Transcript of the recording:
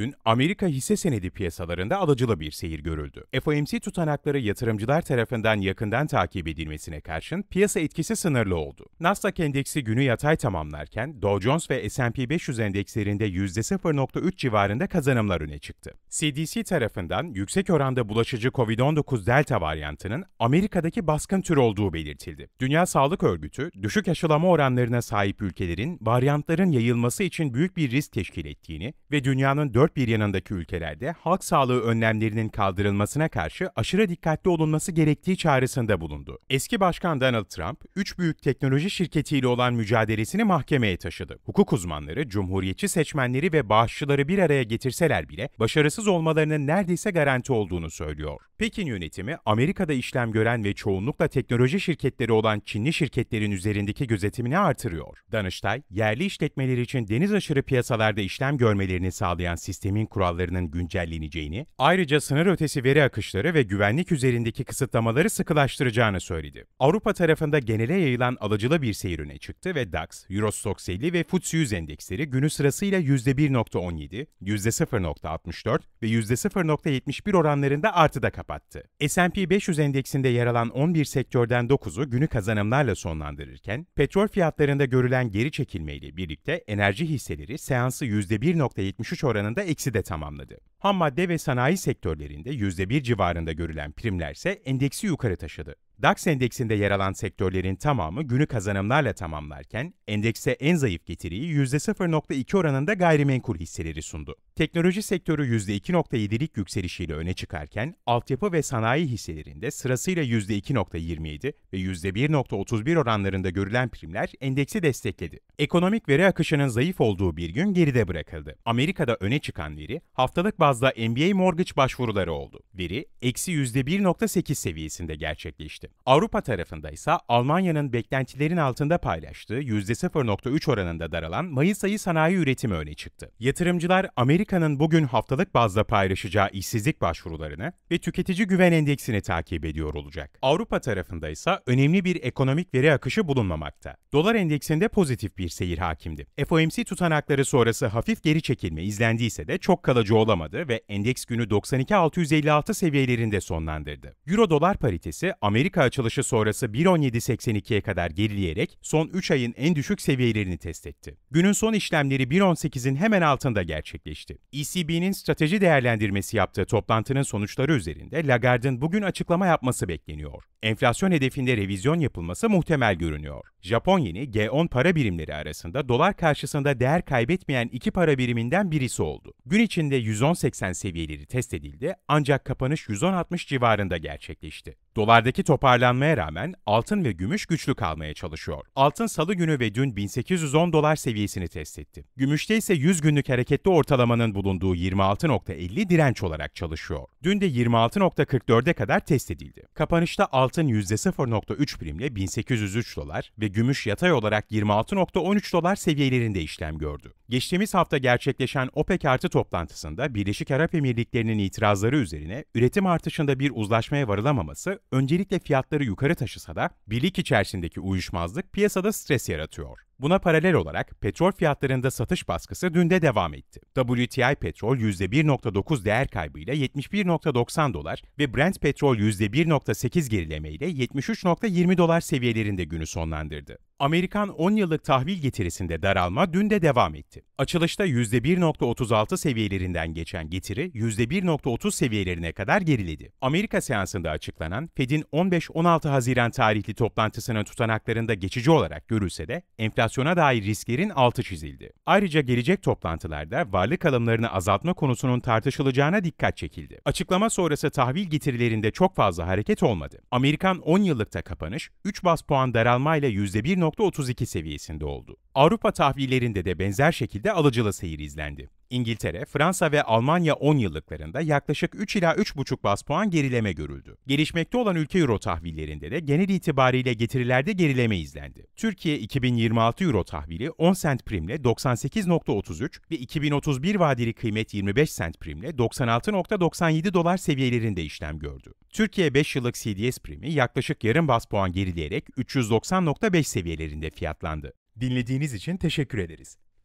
dün Amerika hisse senedi piyasalarında alıcılı bir seyir görüldü. FOMC tutanakları yatırımcılar tarafından yakından takip edilmesine karşın piyasa etkisi sınırlı oldu. Nasdaq endeksi günü yatay tamamlarken Dow Jones ve S&P 500 endekslerinde %0.3 civarında kazanımlar öne çıktı. CDC tarafından yüksek oranda bulaşıcı COVID-19 delta varyantının Amerika'daki baskın tür olduğu belirtildi. Dünya Sağlık Örgütü, düşük aşılama oranlarına sahip ülkelerin varyantların yayılması için büyük bir risk teşkil ettiğini ve dünyanın dört dört bir yanındaki ülkelerde halk sağlığı önlemlerinin kaldırılmasına karşı aşırı dikkatli olunması gerektiği çağrısında bulundu. Eski Başkan Donald Trump, üç büyük teknoloji şirketiyle olan mücadelesini mahkemeye taşıdı. Hukuk uzmanları, cumhuriyetçi seçmenleri ve bağışçıları bir araya getirseler bile başarısız olmalarının neredeyse garanti olduğunu söylüyor. Pekin yönetimi, Amerika'da işlem gören ve çoğunlukla teknoloji şirketleri olan Çinli şirketlerin üzerindeki gözetimini artırıyor. Danıştay, yerli işletmeler için deniz aşırı piyasalarda işlem görmelerini sağlayan sistem sistemin kurallarının güncelleneceğini, ayrıca sınır ötesi veri akışları ve güvenlik üzerindeki kısıtlamaları sıkılaştıracağını söyledi. Avrupa tarafında genele yayılan alıcılı bir seyir öne çıktı ve DAX, Eurostoxx 50 ve FTSE 100 endeksleri günü sırasıyla %1.17, %0.64 ve %0.71 oranlarında artıda kapattı. S&P 500 endeksinde yer alan 11 sektörden 9'u günü kazanımlarla sonlandırırken, petrol fiyatlarında görülen geri çekilmeyle birlikte enerji hisseleri seansı %1.73 oranında civarında eksi de tamamladı. Ham madde ve sanayi sektörlerinde %1 civarında görülen primler ise endeksi yukarı taşıdı. DAX endeksinde yer alan sektörlerin tamamı günü kazanımlarla tamamlarken, endekse en zayıf getiriyi %0.2 oranında gayrimenkul hisseleri sundu. Teknoloji sektörü %2.7'lik yükselişiyle öne çıkarken, altyapı ve sanayi hisselerinde sırasıyla %2.27 ve %1.31 oranlarında görülen primler endeksi destekledi. Ekonomik veri akışının zayıf olduğu bir gün geride bırakıldı. Amerika'da öne çıkan veri, haftalık bazda MBA mortgage başvuruları oldu. Veri, eksi %1.8 seviyesinde gerçekleşti. Avrupa tarafında ise Almanya'nın beklentilerin altında paylaştığı %0.3 oranında daralan Mayıs ayı sanayi üretimi öne çıktı. Yatırımcılar Amerika'nın bugün haftalık bazda paylaşacağı işsizlik başvurularını ve tüketici güven endeksini takip ediyor olacak. Avrupa tarafında ise önemli bir ekonomik veri akışı bulunmamakta. Dolar endeksinde pozitif bir seyir hakimdi. FOMC tutanakları sonrası hafif geri çekilme izlendiyse de çok kalıcı olamadı ve endeks günü 92.656 seviyelerinde sonlandırdı. Euro dolar paritesi Amerika banka açılışı sonrası 1.17.82'ye kadar gerileyerek son 3 ayın en düşük seviyelerini test etti. Günün son işlemleri 1.18'in hemen altında gerçekleşti. ECB'nin strateji değerlendirmesi yaptığı toplantının sonuçları üzerinde Lagarde'ın bugün açıklama yapması bekleniyor enflasyon hedefinde revizyon yapılması muhtemel görünüyor. Japon yeni G10 para birimleri arasında dolar karşısında değer kaybetmeyen iki para biriminden birisi oldu. Gün içinde 110.80 seviyeleri test edildi ancak kapanış 110.60 civarında gerçekleşti. Dolardaki toparlanmaya rağmen altın ve gümüş güçlü kalmaya çalışıyor. Altın salı günü ve dün 1810 dolar seviyesini test etti. Gümüşte ise 100 günlük hareketli ortalamanın bulunduğu 26.50 direnç olarak çalışıyor. Dün de 26.44'e kadar test edildi. Kapanışta altın altın %0.3 birimle 1803 dolar ve gümüş yatay olarak 26.13 dolar seviyelerinde işlem gördü. Geçtiğimiz hafta gerçekleşen OPEC artı toplantısında Birleşik Arap Emirlikleri'nin itirazları üzerine üretim artışında bir uzlaşmaya varılamaması öncelikle fiyatları yukarı taşısa da birlik içerisindeki uyuşmazlık piyasada stres yaratıyor. Buna paralel olarak petrol fiyatlarında satış baskısı dün de devam etti. WTI petrol %1.9 değer kaybıyla 71.90 dolar ve Brent petrol %1.8 gerileme ile 73.20 dolar seviyelerinde günü sonlandırdı. Amerikan 10 yıllık tahvil getirisinde daralma dün de devam etti. Açılışta %1.36 seviyelerinden geçen getiri %1.30 seviyelerine kadar geriledi. Amerika seansında açıklanan Fed'in 15-16 Haziran tarihli toplantısının tutanaklarında geçici olarak görülse de enflasyona dair risklerin altı çizildi. Ayrıca gelecek toplantılarda varlık alımlarını azaltma konusunun tartışılacağına dikkat çekildi. Açıklama sonrası tahvil getirilerinde çok fazla hareket olmadı. Amerikan 10 yıllıkta kapanış 3 bas puan daralmayla 1. %1.32 seviyesinde oldu. Avrupa tahvillerinde de benzer şekilde alıcılı seyir izlendi. İngiltere, Fransa ve Almanya 10 yıllıklarında yaklaşık 3 ila 3,5 bas puan gerileme görüldü. Gelişmekte olan ülke euro tahvillerinde de genel itibariyle getirilerde gerileme izlendi. Türkiye 2026 euro tahvili 10 sent primle 98.33 ve 2031 vadeli kıymet 25 sent primle 96.97 dolar seviyelerinde işlem gördü. Türkiye 5 yıllık CDS primi yaklaşık yarım bas puan gerileyerek 390.5 seviyelerinde fiyatlandı. Dinlediğiniz için teşekkür ederiz.